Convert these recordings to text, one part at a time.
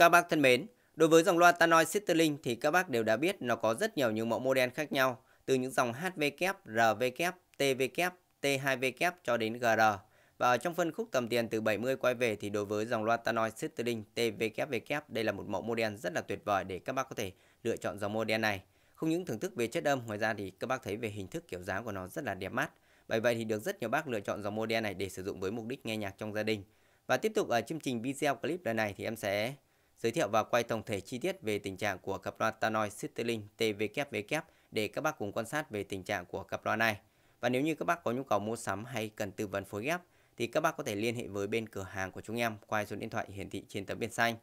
Các bác thân mến, đối với dòng loa Tannoy Citrulline thì các bác đều đã biết nó có rất nhiều những mẫu model khác nhau, từ những dòng HVK, RVK, TVK, T2VK cho đến GR. Và ở trong phân khúc tầm tiền từ 70 quay về thì đối với dòng loa Tannoy Citrulline TVKVK đây là một mẫu model rất là tuyệt vời để các bác có thể lựa chọn dòng model này. Không những thưởng thức về chất âm, ngoài ra thì các bác thấy về hình thức kiểu dáng của nó rất là đẹp mắt. Bởi vậy thì được rất nhiều bác lựa chọn dòng model này để sử dụng với mục đích nghe nhạc trong gia đình. Và tiếp tục ở chương trình video clip lần này thì em sẽ giới thiệu và quay tổng thể chi tiết về tình trạng của cặp loa Tannoy Citilink TVKVK để các bác cùng quan sát về tình trạng của cặp loa này. Và nếu như các bác có nhu cầu mua sắm hay cần tư vấn phối ghép thì các bác có thể liên hệ với bên cửa hàng của chúng em qua số điện thoại hiển thị trên tấm biển xanh.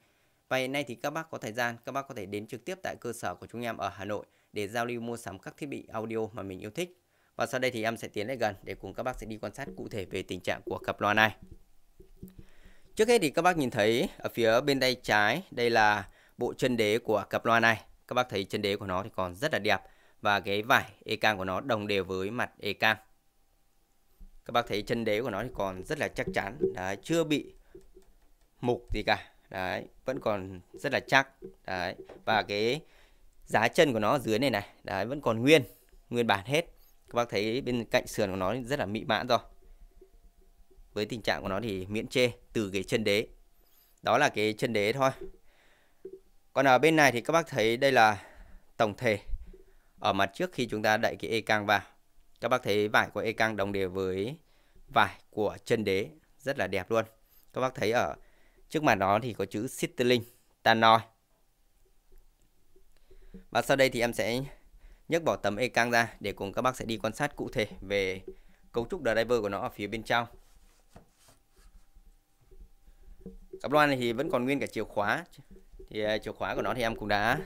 Và hiện nay thì các bác có thời gian, các bác có thể đến trực tiếp tại cơ sở của chúng em ở Hà Nội để giao lưu mua sắm các thiết bị audio mà mình yêu thích. Và sau đây thì em sẽ tiến lại gần để cùng các bác sẽ đi quan sát cụ thể về tình trạng của cặp loa này. Trước hết thì các bác nhìn thấy ở phía bên tay trái, đây là bộ chân đế của cặp loa này. Các bác thấy chân đế của nó thì còn rất là đẹp và cái vải e cang của nó đồng đều với mặt e cang. Các bác thấy chân đế của nó thì còn rất là chắc chắn, đấy, chưa bị mục gì cả. Đấy, vẫn còn rất là chắc. Đấy, và cái giá chân của nó ở dưới này này, đấy vẫn còn nguyên, nguyên bản hết. Các bác thấy bên cạnh sườn của nó rất là mịn mãn rồi với tình trạng của nó thì miễn chê từ cái chân đế đó là cái chân đế thôi còn ở bên này thì các bác thấy đây là tổng thể ở mặt trước khi chúng ta đậy cái e cang vào các bác thấy vải của e cang đồng đều với vải của chân đế rất là đẹp luôn các bác thấy ở trước mặt nó thì có chữ Citilink Tanoi và sau đây thì em sẽ nhấc bỏ tấm e cang ra để cùng các bác sẽ đi quan sát cụ thể về cấu trúc driver của nó ở phía bên trong cặp loa này thì vẫn còn nguyên cả chìa khóa thì à, chìa khóa của nó thì em cũng đã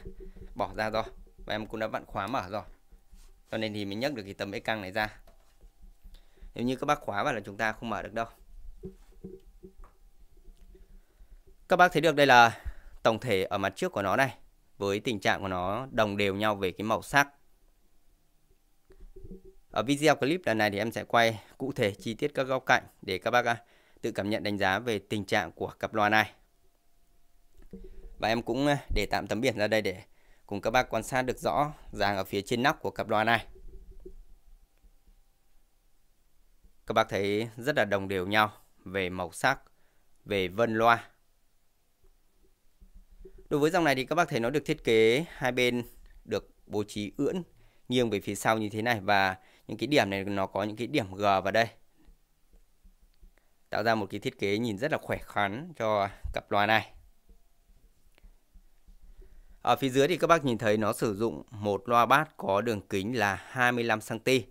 bỏ ra rồi và em cũng đã vặn khóa mở rồi cho nên thì mình nhấc được cái tấm ếch căng này ra nếu như các bác khóa vào là chúng ta không mở được đâu các bác thấy được đây là tổng thể ở mặt trước của nó này với tình trạng của nó đồng đều nhau về cái màu sắc ở video clip lần này thì em sẽ quay cụ thể chi tiết các góc cạnh để các bác à, tự cảm nhận đánh giá về tình trạng của cặp loa này. Và em cũng à, để tạm tấm biển ra đây để cùng các bác quan sát được rõ ràng ở phía trên nóc của cặp loa này. Các bác thấy rất là đồng đều nhau về màu sắc, về vân loa. Đối với dòng này thì các bác thấy nó được thiết kế hai bên được bố trí ưỡn nghiêng về phía sau như thế này và những cái điểm này nó có những cái điểm G vào đây tạo ra một cái thiết kế nhìn rất là khỏe khoắn cho cặp loa này ở phía dưới thì các bác nhìn thấy nó sử dụng một loa bát có đường kính là 25cm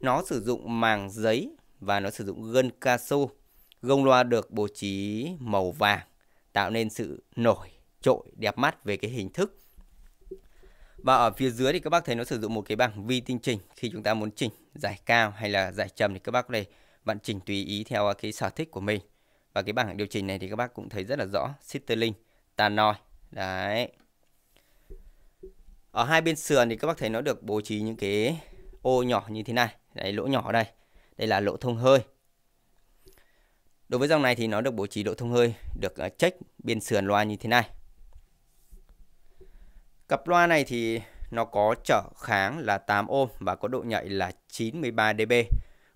nó sử dụng màng giấy và nó sử dụng gân cao su gông loa được bố trí màu vàng tạo nên sự nổi trội đẹp mắt về cái hình thức và ở phía dưới thì các bác thấy nó sử dụng một cái bảng vi tinh chỉnh khi chúng ta muốn chỉnh giải cao hay là giải trầm thì các bác có thể bạn chỉnh tùy ý theo à, cái sở thích của mình và cái bảng điều chỉnh này thì các bác cũng thấy rất là rõ Citylink, Tanoi đấy ở hai bên sườn thì các bác thấy nó được bố trí những cái ô nhỏ như thế này đấy lỗ nhỏ đây đây là lỗ thông hơi đối với dòng này thì nó được bố trí lỗ thông hơi được à, check biên sườn loa như thế này cặp loa này thì nó có trở kháng là 8 ohm và có độ nhạy là 93 dB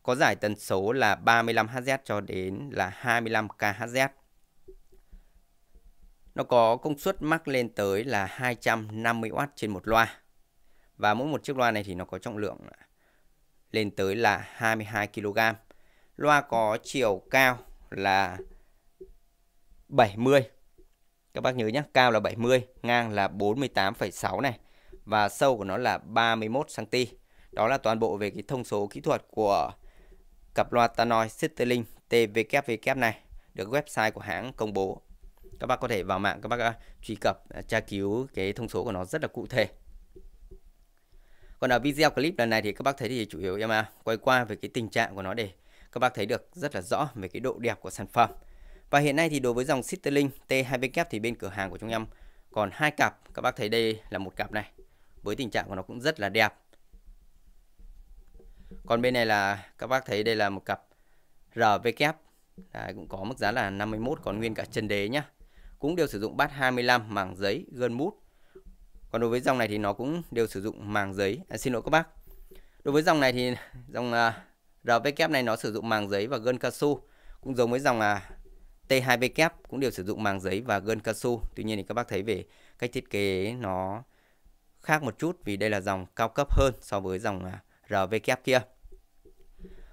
có giải tần số là 35 Hz cho đến là 25 kHz. Nó có công suất mắc lên tới là 250W trên một loa. Và mỗi một chiếc loa này thì nó có trọng lượng lên tới là 22 kg. Loa có chiều cao là 70. Các bác nhớ nhé, cao là 70, ngang là 48,6 này và sâu của nó là 31 cm. Đó là toàn bộ về cái thông số kỹ thuật của Cặp loa Tannoy Citilink TWW này được website của hãng công bố. Các bác có thể vào mạng các bác truy cập à, tra cứu cái thông số của nó rất là cụ thể. Còn ở video clip lần này thì các bác thấy thì chủ yếu em quay qua về cái tình trạng của nó để các bác thấy được rất là rõ về cái độ đẹp của sản phẩm. Và hiện nay thì đối với dòng Citilink T2W thì bên cửa hàng của chúng em còn hai cặp, các bác thấy đây là một cặp này. Với tình trạng của nó cũng rất là đẹp còn bên này là các bác thấy đây là một cặp RVK Đấy, cũng có mức giá là 51 còn nguyên cả chân đế nhá cũng đều sử dụng bát 25 màng giấy gân mút còn đối với dòng này thì nó cũng đều sử dụng màng giấy à, xin lỗi các bác đối với dòng này thì dòng uh, à, RVK này nó sử dụng màng giấy và gân cao su cũng giống với dòng uh, à, T2VK cũng đều sử dụng màng giấy và gân cao su. Tuy nhiên thì các bác thấy về cách thiết kế nó khác một chút vì đây là dòng cao cấp hơn so với dòng à, RV kép kia.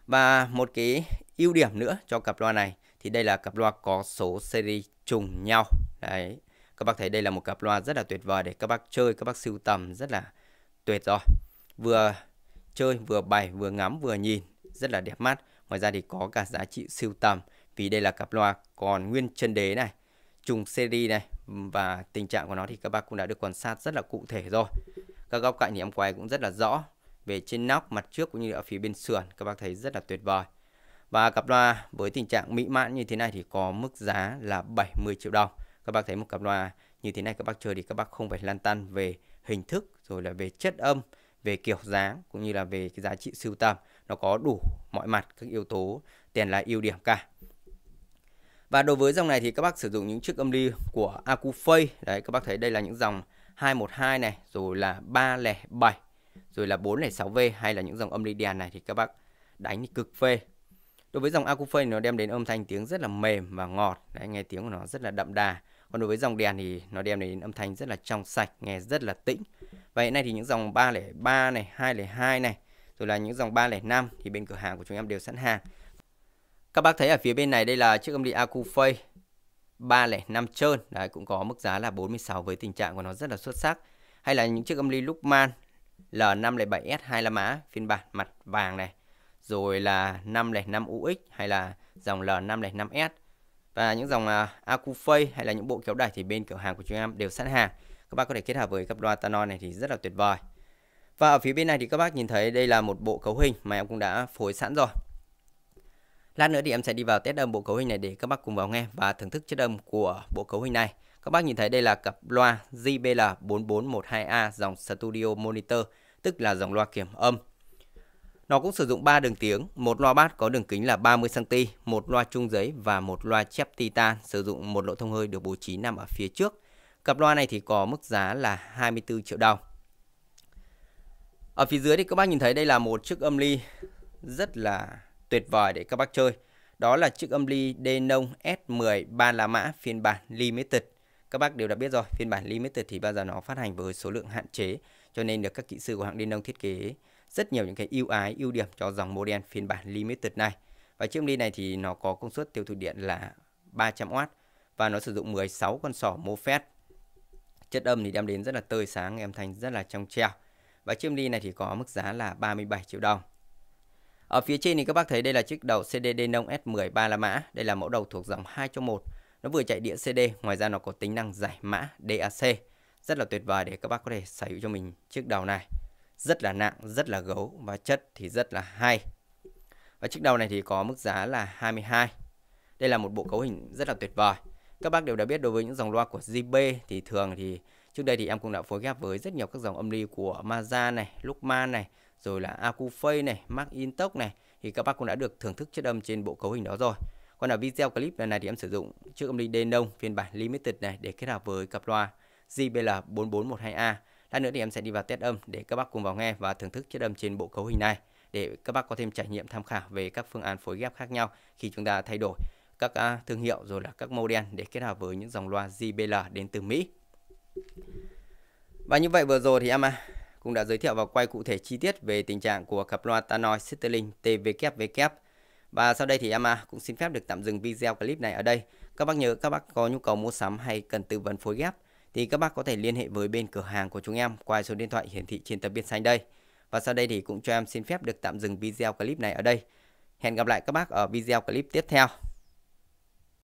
Và một cái ưu điểm nữa cho cặp loa này thì đây là cặp loa có số seri trùng nhau. Đấy. Các bác thấy đây là một cặp loa rất là tuyệt vời để các bác chơi, các bác sưu tầm rất là tuyệt rồi. Vừa chơi, vừa bày, vừa ngắm, vừa nhìn, rất là đẹp mắt. Ngoài ra thì có cả giá trị sưu tầm vì đây là cặp loa còn nguyên chân đế này, trùng seri này và tình trạng của nó thì các bác cũng đã được quan sát rất là cụ thể rồi. Các góc cạnh thì em quay cũng rất là rõ về trên nóc mặt trước cũng như ở phía bên sườn các bác thấy rất là tuyệt vời và cặp loa với tình trạng mỹ mãn như thế này thì có mức giá là 70 triệu đồng các bác thấy một cặp loa như thế này các bác chơi thì các bác không phải lan tan về hình thức rồi là về chất âm về kiểu dáng cũng như là về cái giá trị sưu tầm nó có đủ mọi mặt các yếu tố tiền là ưu điểm cả và đối với dòng này thì các bác sử dụng những chiếc âm ly của Acufei đấy các bác thấy đây là những dòng 212 này rồi là 307 rồi là 406V hay là những dòng âm Lydian này thì các bác đánh thì cực phê. Đối với dòng Acufei nó đem đến âm thanh tiếng rất là mềm và ngọt, Đấy, nghe tiếng của nó rất là đậm đà. Còn đối với dòng đèn thì nó đem đến âm thanh rất là trong sạch, nghe rất là tĩnh. Và hiện nay thì những dòng 303 này, 202 này, rồi là những dòng 305 thì bên cửa hàng của chúng em đều sẵn hàng. Các bác thấy ở phía bên này đây là chiếc âm đi Acufei 305 trơn, đấy cũng có mức giá là 46 với tình trạng của nó rất là xuất sắc. Hay là những chiếc âm ly Lukman L507S 25 mã phiên bản mặt vàng này, rồi là 505UX hay là dòng L505S và những dòng uh, à, Acufei hay là những bộ kéo đẩy thì bên cửa hàng của chúng em đều sẵn hàng. Các bác có thể kết hợp với cặp loa Tanon này thì rất là tuyệt vời. Và ở phía bên này thì các bác nhìn thấy đây là một bộ cấu hình mà em cũng đã phối sẵn rồi. Lát nữa thì em sẽ đi vào test âm bộ cấu hình này để các bác cùng vào nghe và thưởng thức chất âm của bộ cấu hình này. Các bác nhìn thấy đây là cặp loa JBL4412A dòng Studio Monitor, tức là dòng loa kiểm âm. Nó cũng sử dụng 3 đường tiếng, một loa bass có đường kính là 30 cm, một loa trung giấy và một loa chép titan sử dụng một lỗ thông hơi được bố trí nằm ở phía trước. Cặp loa này thì có mức giá là 24 triệu đồng. Ở phía dưới thì các bác nhìn thấy đây là một chiếc âm ly rất là tuyệt vời để các bác chơi. Đó là chiếc âm ly Denon S10 3 lá mã phiên bản Limited. Các bác đều đã biết rồi, phiên bản Limited thì bao giờ nó phát hành với số lượng hạn chế, cho nên được các kỹ sư của hãng Denon thiết kế rất nhiều những cái ưu ái, ưu điểm cho dòng model phiên bản Limited này. Và chiếc đi này thì nó có công suất tiêu thụ điện là 300W và nó sử dụng 16 con sỏ MOSFET. Chất âm thì đem đến rất là tươi sáng, nghe âm thanh rất là trong treo. Và chiếc đi này thì có mức giá là 37 triệu đồng. Ở phía trên thì các bác thấy đây là chiếc đầu CDD Nông S10 3 la mã. Đây là mẫu đầu thuộc dòng 2 trong 1 nó vừa chạy đĩa CD, ngoài ra nó có tính năng giải mã DAC. Rất là tuyệt vời để các bác có thể sở hữu cho mình chiếc đầu này. Rất là nặng, rất là gấu và chất thì rất là hay. Và chiếc đầu này thì có mức giá là 22. Đây là một bộ cấu hình rất là tuyệt vời. Các bác đều đã biết đối với những dòng loa của JB thì thường thì trước đây thì em cũng đã phối ghép với rất nhiều các dòng âm ly của Maza này, Lukman này, rồi là Acufei này, Mark Intox này thì các bác cũng đã được thưởng thức chất âm trên bộ cấu hình đó rồi. Còn ở video clip lần này thì em sử dụng chiếc âm ly Denon phiên bản Limited này để kết hợp với cặp loa JBL4412A. Lát nữa thì em sẽ đi vào test âm để các bác cùng vào nghe và thưởng thức chiếc âm trên bộ cấu hình này để các bác có thêm trải nghiệm tham khảo về các phương án phối ghép khác nhau khi chúng ta thay đổi các à, thương hiệu rồi là các model để kết hợp với những dòng loa JBL đến từ Mỹ. Và như vậy vừa rồi thì em à, cũng đã giới thiệu và quay cụ thể chi tiết về tình trạng của cặp loa Tannoy Citrulink TVKVK và sau đây thì em cũng xin phép được tạm dừng video clip này ở đây. Các bác nhớ các bác có nhu cầu mua sắm hay cần tư vấn phối ghép thì các bác có thể liên hệ với bên cửa hàng của chúng em qua số điện thoại hiển thị trên tập biển xanh đây. Và sau đây thì cũng cho em xin phép được tạm dừng video clip này ở đây. Hẹn gặp lại các bác ở video clip tiếp theo.